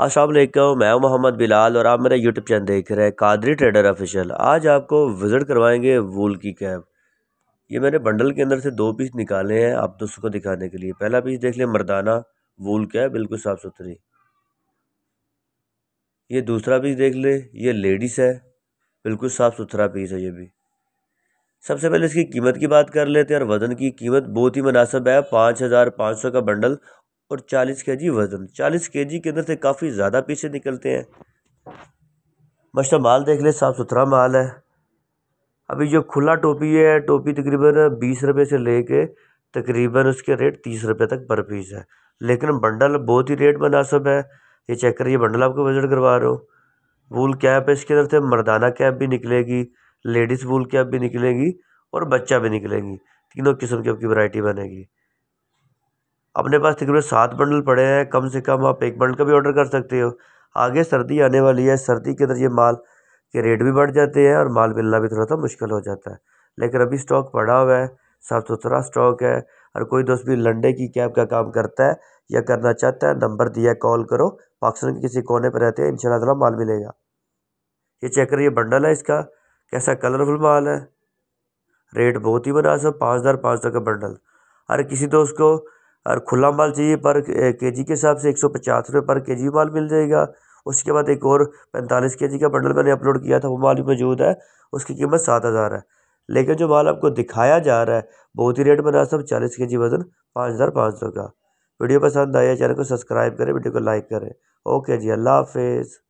असलम मैं मोहम्मद बिलाल और आप मेरा यूट्यूब चैनल देख रहे हैं कादरी ट्रेडर ऑफिशियल आज आपको विज़िट करवाएंगे वूल की कैब ये मैंने बंडल के अंदर से दो पीस निकाले हैं आप दोस्तों को दिखाने के लिए पहला पीस देख लें मर्दाना वूल कैब बिल्कुल साफ़ सुथरी ये दूसरा पीस देख लें ये लेडीज़ है बिल्कुल साफ़ सुथरा पीस है ये भी सबसे पहले इसकी कीमत की बात कर लेते हैं और वज़न की कीमत बहुत ही मुनासब है पाँच हज़ार पाँच सौ का बंडल और चालीस के जी वज़न चालीस के जी के अंदर से काफ़ी ज़्यादा पीसे निकलते हैं मशा माल देख ले साफ़ सुथरा माल है अभी जो खुला टोपी है टोपी तकरीबन बीस रुपये से ले कर तकरीबन उसके रेट तीस रुपये तक पर पीस है लेकिन बंडल बहुत ही रेट मुनासब है ये चेक करिए बंडल आपको वजट करवा रहे हो वूल कैप है इसके अंदर से मरदाना कैप भी निकलेगी लेडीज़ वूल कैप भी निकलेगी और बच्चा भी निकलेगी तीनों किस्म की आपकी वैरायटी बनेगी अपने पास तकरीबन सात बंडल पड़े हैं कम से कम आप एक बंडल का भी ऑर्डर कर सकते हो आगे सर्दी आने वाली है सर्दी के अंदर ये माल के रेट भी बढ़ जाते हैं और माल मिलना भी थोड़ा सा मुश्किल हो जाता है लेकिन अभी स्टॉक पड़ा हुआ है साफ़ सुथरा स्टॉक है और कोई दोस्त भी लंडे की कैब का काम करता है या करना चाहता है नंबर दिया कॉल करो पाकिस्तान के किसी कोने पर रहते हैं इन माल मिलेगा ये चेक करिए बंडल है इसका कैसा कलरफुल माल है रेट बहुत ही मुनासब पाँच हज़ार पाँच सौ का बंडल अरे किसी दोस्त को और खुला माल चाहिए पर के जी के हिसाब से एक सौ पचास रुपये पर के जी माल मिल जाएगा उसके बाद एक और पैंतालीस के जी का बंडल मैंने अपलोड किया था वो माल भी मौजूद है उसकी कीमत सात हज़ार है लेकिन जो माल आपको दिखाया जा रहा है बहुत ही रेट मुनासब चालीस के जी वजन पाँच हज़ार पाँच सौ का वीडियो पसंद आया चैनल को सब्सक्राइब करें वीडियो को लाइक करें ओके जी अल्लाह हाफिज़